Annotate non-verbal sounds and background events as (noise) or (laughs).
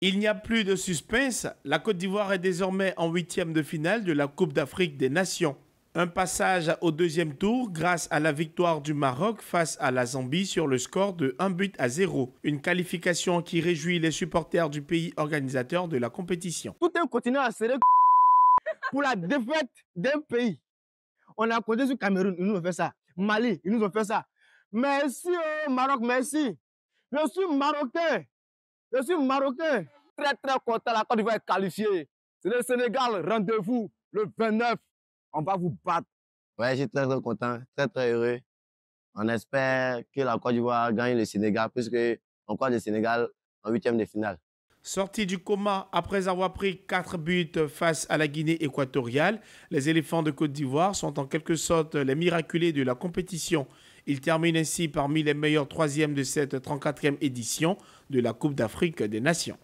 Il n'y a plus de suspense, la Côte d'Ivoire est désormais en huitième de finale de la Coupe d'Afrique des Nations. Un passage au deuxième tour grâce à la victoire du Maroc face à la Zambie sur le score de 1 but à 0. Une qualification qui réjouit les supporters du pays organisateur de la compétition. Tout un continent a serré (laughs) pour la défaite d'un pays. On a côté sur Cameroun, ils nous ont fait ça. Mali, ils nous ont fait ça. Merci, au hein, Maroc, merci. Je suis marocain. Je suis marocain. Très, très content. La Côte d'Ivoire est qualifiée. C'est le Sénégal. Rendez-vous le 29. On va vous battre. Ouais, je suis très, très content. Très, très heureux. On espère que la Côte d'Ivoire gagne le Sénégal, puisque on croit le Sénégal en huitième de finale. Sorti du coma après avoir pris quatre buts face à la Guinée équatoriale, les éléphants de Côte d'Ivoire sont en quelque sorte les miraculés de la compétition. Il termine ainsi parmi les meilleurs troisièmes de cette 34e édition de la Coupe d'Afrique des Nations.